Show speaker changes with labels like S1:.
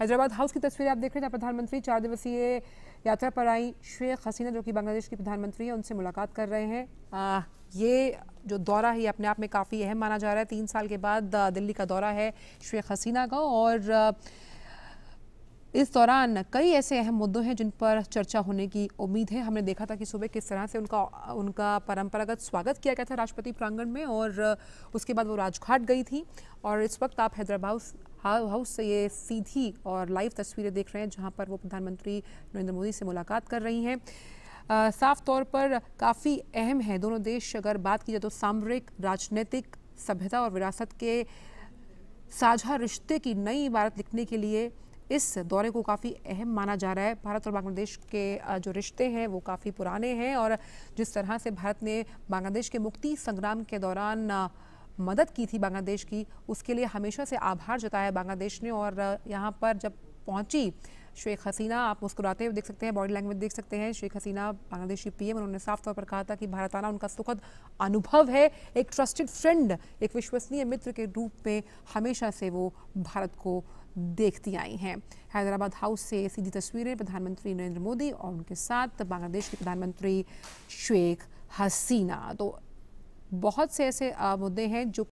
S1: Hyderabad house की तस्वीरें आप देख रहे हैं प्रधानमंत्री चार दिवसीय यात्रा पर आई शेख हसीना जो कि बांग्लादेश की प्रधानमंत्री हैं उनसे मुलाकात कर रहे हैं ये जो दौरा है अपने आप में काफ़ी अहम माना जा रहा है तीन साल के बाद दिल्ली का दौरा है शेख हसीना का और इस दौरान कई ऐसे अहम मुद्दों हैं जिन पर चर्चा होने की उम्मीद है हमने देखा था कि सुबह किस तरह से उनका उनका परंपरागत स्वागत किया गया था राष्ट्रपति प्रांगण में और उसके बाद वो राजघाट गई थी और इस वक्त आप हैदराबाद हाउस से ये सीधी और लाइव तस्वीरें देख रहे हैं जहाँ पर वो प्रधानमंत्री नरेंद्र मोदी से मुलाकात कर रही हैं साफ तौर पर काफ़ी अहम है दोनों देश अगर बात की जाए तो सामरिक राजनीतिक सभ्यता और विरासत के साझा रिश्ते की नई इबारत लिखने के लिए इस दौरे को काफ़ी अहम माना जा रहा है भारत और बांग्लादेश के जो रिश्ते हैं वो काफ़ी पुराने हैं और जिस तरह से भारत ने बांग्लादेश के मुक्ति संग्राम के दौरान मदद की थी बांग्लादेश की उसके लिए हमेशा से आभार जताया बांग्लादेश ने और यहाँ पर जब पहुँची शेख हसीना आप मुस्कुराते हुए देख सकते हैं बॉडी लैंग्वेज देख सकते हैं शेख हसीना बांग्लादेशी पीएम उन्होंने साफ तौर पर कहा था कि भारत आना उनका सुखद अनुभव है एक ट्रस्टेड फ्रेंड एक विश्वसनीय मित्र के रूप में हमेशा से वो भारत को देखती आई हैं हैदराबाद हाउस से सीधी तस्वीरें प्रधानमंत्री नरेंद्र मोदी और उनके साथ बांग्लादेश के प्रधानमंत्री शेख हसीना तो बहुत से ऐसे मुद्दे हैं जो